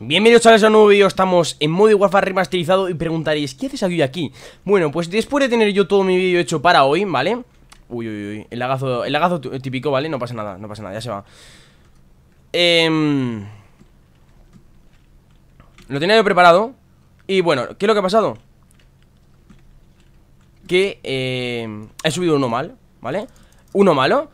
Bienvenidos chavales a un nuevo vídeo, estamos en modo guafa remasterizado y preguntaréis, ¿qué haces aquí aquí? Bueno, pues después de tener yo todo mi vídeo hecho para hoy, ¿vale? Uy, uy, uy, el lagazo, el lagazo típico, ¿vale? No pasa nada, no pasa nada, ya se va eh... Lo tenía yo preparado Y bueno, ¿qué es lo que ha pasado? Que eh, he subido uno mal, ¿vale? Uno malo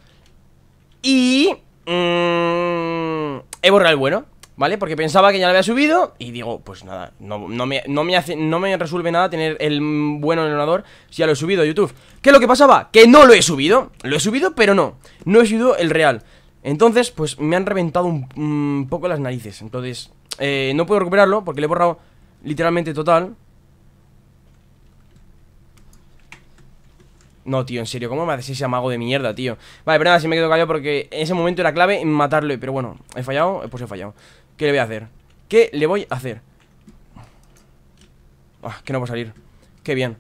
Y... Mm, he borrado el bueno ¿Vale? Porque pensaba que ya lo había subido y digo, pues nada, no, me, no me resuelve nada tener el bueno ordenador si ya lo he subido a YouTube. ¿Qué es lo que pasaba? Que no lo he subido. Lo he subido, pero no. No he subido el real. Entonces, pues me han reventado un, poco las narices. Entonces, eh, no puedo recuperarlo porque le he borrado literalmente total. No, tío, en serio, ¿cómo me haces ese amago de mierda, tío? Vale, pero nada, si me quedo callado porque en ese momento era clave en matarlo Pero bueno, he fallado, pues he fallado ¿Qué le voy a hacer? ¿Qué le voy a hacer? Ah, que no puedo salir Qué bien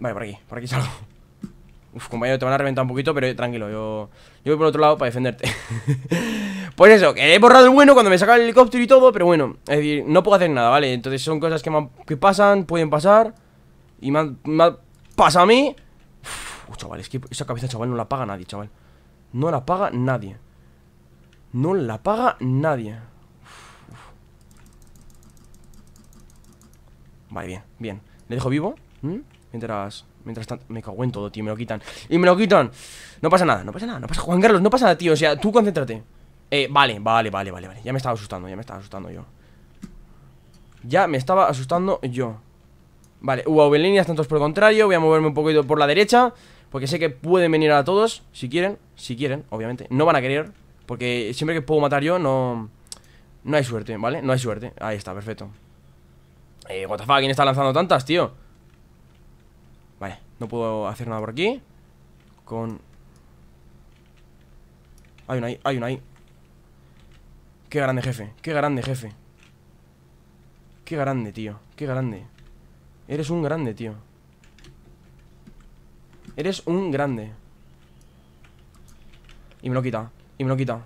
Vale, por aquí, por aquí salgo Uf, compañero, te van a reventar un poquito Pero tranquilo, yo, yo voy por otro lado para defenderte Pues eso, que he borrado el bueno cuando me saca el helicóptero y todo Pero bueno, es decir, no puedo hacer nada, ¿vale? Entonces son cosas que, pasan, pueden pasar Y me, pasa a mí Uf, chaval, es que esa cabeza, chaval, no la paga nadie, chaval No la paga nadie No la paga nadie Vale, bien, bien Le dejo vivo ¿Mm? Mientras... Mientras tanto... Me cago en todo, tío Me lo quitan ¡Y me lo quitan! No pasa nada, no pasa nada No pasa... Juan Carlos, no pasa nada, tío O sea, tú concéntrate Eh, vale, vale, vale, vale, vale Ya me estaba asustando Ya me estaba asustando yo Ya me estaba asustando yo Vale, en líneas tantos por el contrario Voy a moverme un poquito por la derecha Porque sé que pueden venir a todos Si quieren, si quieren, obviamente No van a querer Porque siempre que puedo matar yo no... No hay suerte, ¿vale? No hay suerte Ahí está, perfecto eh, what the fuck, ¿quién está lanzando tantas, tío? Vale, no puedo hacer nada por aquí Con... Hay una ahí, hay una ahí Qué grande, jefe, qué grande, jefe Qué grande, tío, qué grande Eres un grande, tío Eres un grande Y me lo quita, y me lo quita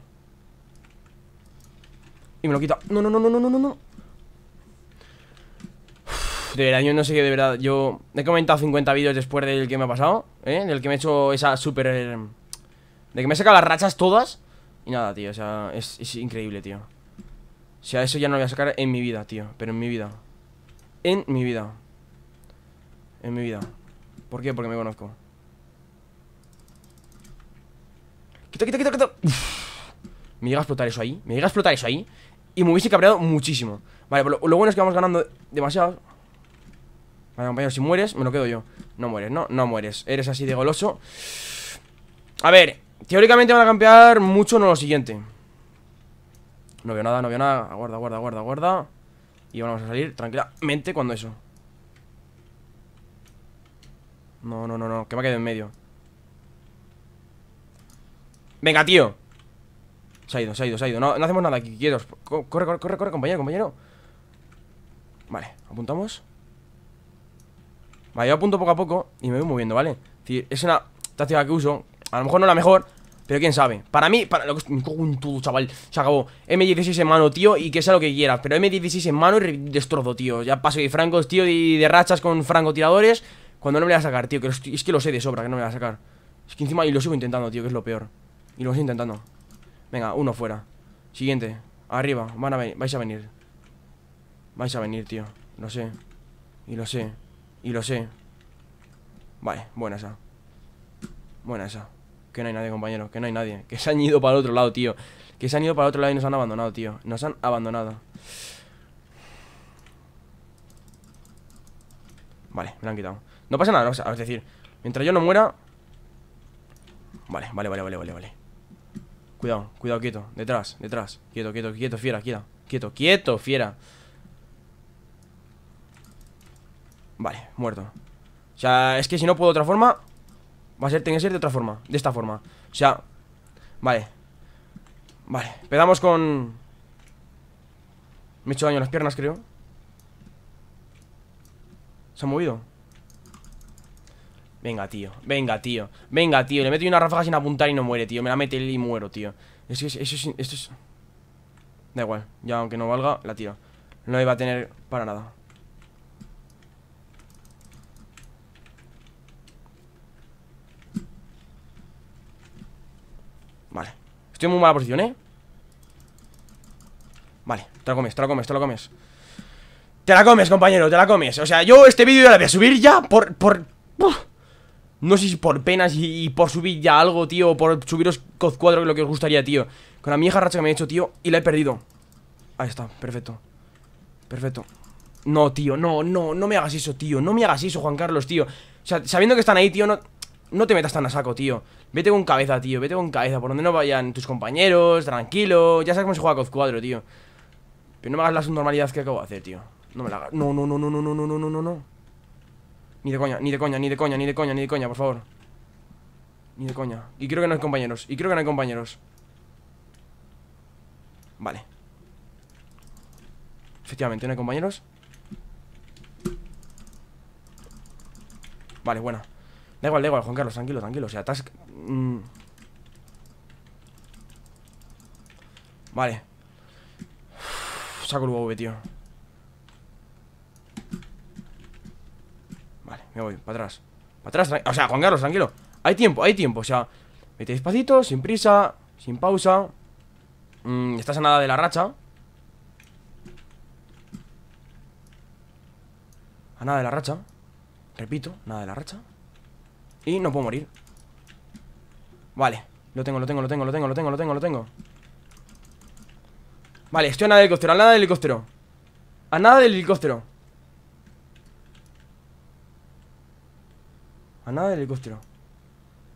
Y me lo quita No, no, no, no, no, no, no de yo no sé qué de verdad. Yo he comentado 50 vídeos después del que me ha pasado, ¿eh? Del que me he hecho esa super... Eh, de que me he sacado las rachas todas. Y nada, tío, o sea, es, increíble, tío. O sea, eso ya no lo voy a sacar en mi vida, tío. Pero en mi vida. En mi vida. En mi vida. ¿Por qué? Porque me conozco. Quita, quita, quita, quita. Me llega a explotar eso ahí. Me llega a explotar eso ahí. Y me hubiese cabreado muchísimo. Vale, pero pues lo, lo bueno es que vamos ganando demasiado. Vale, compañero, si mueres, me lo quedo yo No mueres, ¿no? No mueres Eres así de goloso A ver, teóricamente van a cambiar mucho en lo siguiente No veo nada, no veo nada Aguarda, guarda, guarda, guarda. Y vamos a salir tranquilamente cuando eso No, no, no, no Que me ha quedado en medio Venga, tío Se ha ido, se ha ido, se ha ido No, hacemos nada aquí, quiero. corre, corre, corre, compañero, compañero Vale, apuntamos Vale, yo apunto poco a poco y me voy moviendo, ¿vale? Es una táctica que uso A lo mejor no la mejor, pero quién sabe Para mí, para lo que... chaval Se acabó M16 en mano, tío, y que sea lo que quieras Pero M16 en mano y destrozo, tío Ya paso de francos, tío, y de rachas con francotiradores Cuando no me voy a sacar, tío Es que lo sé de sobra, que no me voy a sacar Es que encima, y lo sigo intentando, tío, que es lo peor Y lo sigo intentando Venga, uno fuera Siguiente Arriba, van a vais a venir Vais a venir, tío Lo sé Y lo sé y lo sé. Vale, buena esa. Buena esa. Que no hay nadie, compañero. Que no hay nadie. Que se han ido para el otro lado, tío. Que se han ido para el otro lado y nos han abandonado, tío. Nos han abandonado. Vale, me han quitado. No pasa nada, no pasa Es decir, mientras yo no muera... Vale, vale, vale, vale, vale, Cuidado, cuidado, quieto. Detrás, detrás. Quieto, quieto, quieto, fiera, quieto. Quieto, quieto, fiera. Vale, muerto O sea, es que si no puedo de otra forma Va a ser, tiene que ser de otra forma De esta forma O sea, vale Vale, pedamos con... Me he hecho daño en las piernas, creo Se ha movido Venga, tío, venga, tío Venga, tío, le meto una ráfaga sin apuntar y no muere, tío Me la mete y muero, tío Es que eso es... Esto es... Da igual, ya aunque no valga, la tiro No iba a tener para nada Vale Estoy en muy mala posición, ¿eh? Vale, te la comes, te la comes, te la comes Te la comes, compañero, te la comes O sea, yo este vídeo ya lo voy a subir ya Por, por... No sé si por penas y, por subir ya algo, tío O por subiros COD 4 lo que os gustaría, tío Con la vieja racha que me he hecho, tío Y la he perdido Ahí está, perfecto Perfecto No, tío, no, no, no me hagas eso, tío No me hagas eso, Juan Carlos, tío O sea, sabiendo que están ahí, tío, no... No te metas tan a saco, tío. Vete con cabeza, tío. Vete con cabeza. Por donde no vayan tus compañeros, tranquilo. Ya sabes cómo se juega cuatro, tío. Pero no me hagas la subnormalidad que acabo de hacer, tío. No me la hagas. No, no, no, no, no, no, no, no, no, no. Ni de coña, ni de coña, ni de coña, ni de coña, ni de coña, por favor. Ni de coña. Y creo que no hay compañeros. Y creo que no hay compañeros. Vale. Efectivamente, no hay compañeros. Vale, buena. Da igual, da igual, Juan Carlos, tranquilo, tranquilo. O sea, estás... Mm. Vale. saco el UAV, tío. Vale, me voy, para atrás. Para atrás, o sea, Juan Carlos, tranquilo. Hay tiempo, hay tiempo, o sea, vete despacito, sin prisa, sin pausa. Mm, estás a nada de la racha. A nada de la racha. Repito, nada de la racha. Y no puedo morir Vale, lo tengo, lo tengo, lo tengo, lo tengo, lo tengo, lo tengo, lo tengo Vale, estoy a nada del helicóptero, a nada del helicóptero A nada del helicóptero A nada del helicóptero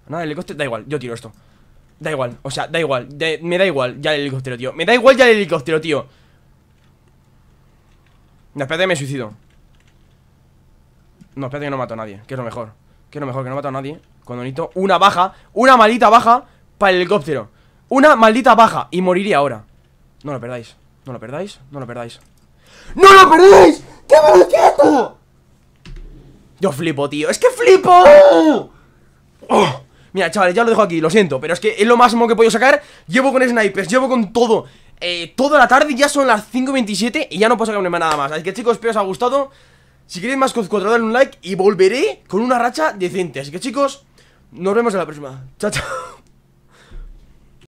A nada del helicóptero, da igual, yo tiro esto Da igual, o sea, da igual Me da igual ya el helicóptero, tío Me da igual ya el helicóptero, tío No, espérate, me suicido No, espérate que no mato a nadie Que es lo mejor que no mejor, que no he a nadie Cuando necesito una baja, una maldita baja Para el helicóptero Una maldita baja y moriría ahora No lo perdáis, no lo perdáis, no lo perdáis ¡No lo perdáis! ¡Qué me Yo flipo, tío, es que flipo ¡Ah! oh, Mira, chavales, ya lo dejo aquí, lo siento Pero es que es lo máximo que puedo sacar Llevo con snipers, llevo con todo eh, Toda la tarde, ya son las 5.27 Y ya no puedo sacarme nada más Así que chicos, espero os ha gustado si queréis más con Cuadrado, un like y volveré con una racha decente. Así que chicos, nos vemos en la próxima. Chao, chao.